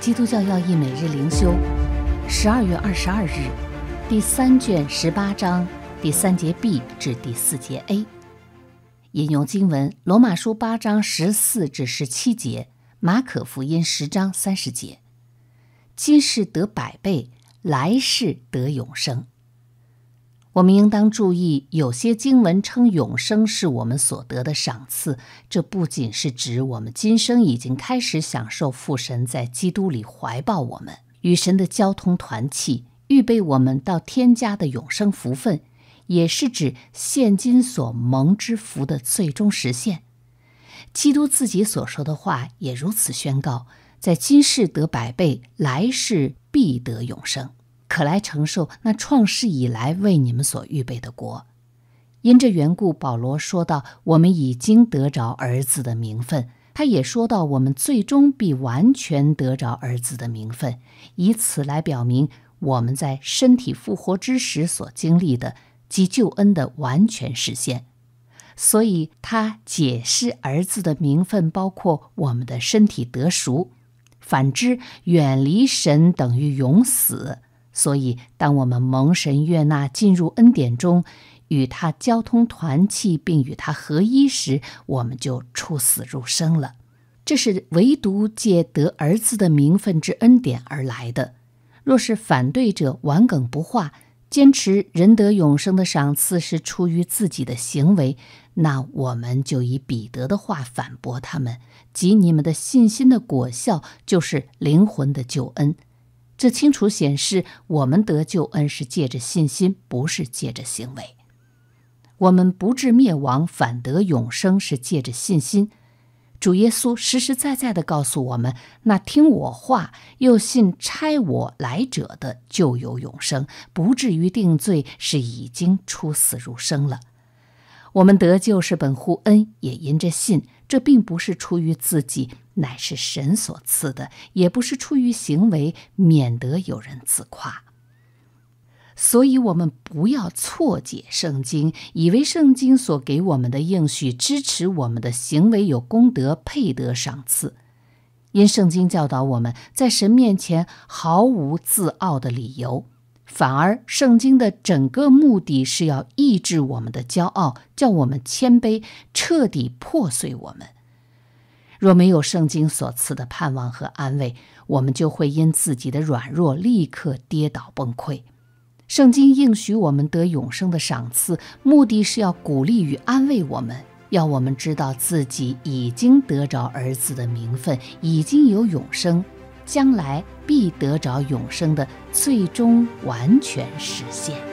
基督教要义每日灵修，十二月二十二日，第三卷十八章第三节 B 至第四节 A，引用经文：罗马书八章十四至十七节，马可福音十章三十节。今世得百倍，来世得永生。我们应当注意，有些经文称永生是我们所得的赏赐。这不仅是指我们今生已经开始享受父神在基督里怀抱我们与神的交通团契，预备我们到天家的永生福分，也是指现今所蒙之福的最终实现。基督自己所说的话也如此宣告：在今世得百倍，来世必得永生。可来承受那创世以来为你们所预备的国。因这缘故，保罗说到我们已经得着儿子的名分。他也说到我们最终必完全得着儿子的名分，以此来表明我们在身体复活之时所经历的及救恩的完全实现。所以，他解释儿子的名分包括我们的身体得赎。反之，远离神等于永死。所以，当我们蒙神悦纳，进入恩典中，与他交通团契，并与他合一时，我们就出死入生了。这是唯独借得儿子的名分之恩典而来的。若是反对者顽梗不化，坚持仁得永生的赏赐是出于自己的行为，那我们就以彼得的话反驳他们：即你们的信心的果效，就是灵魂的救恩。这清楚显示，我们得救恩是借着信心，不是借着行为。我们不至灭亡，反得永生，是借着信心。主耶稣实实在在地告诉我们：那听我话，又信差我来者的，就有永生，不至于定罪，是已经出死入生了。我们得救是本乎恩，也因着信。这并不是出于自己，乃是神所赐的；也不是出于行为，免得有人自夸。所以，我们不要错解圣经，以为圣经所给我们的应许，支持我们的行为有功德，配得赏赐。因圣经教导我们在神面前毫无自傲的理由。反而，圣经的整个目的是要抑制我们的骄傲，叫我们谦卑，彻底破碎我们。若没有圣经所赐的盼望和安慰，我们就会因自己的软弱立刻跌倒崩溃。圣经应许我们得永生的赏赐，目的是要鼓励与安慰我们，要我们知道自己已经得着儿子的名分，已经有永生。将来必得着永生的最终完全实现。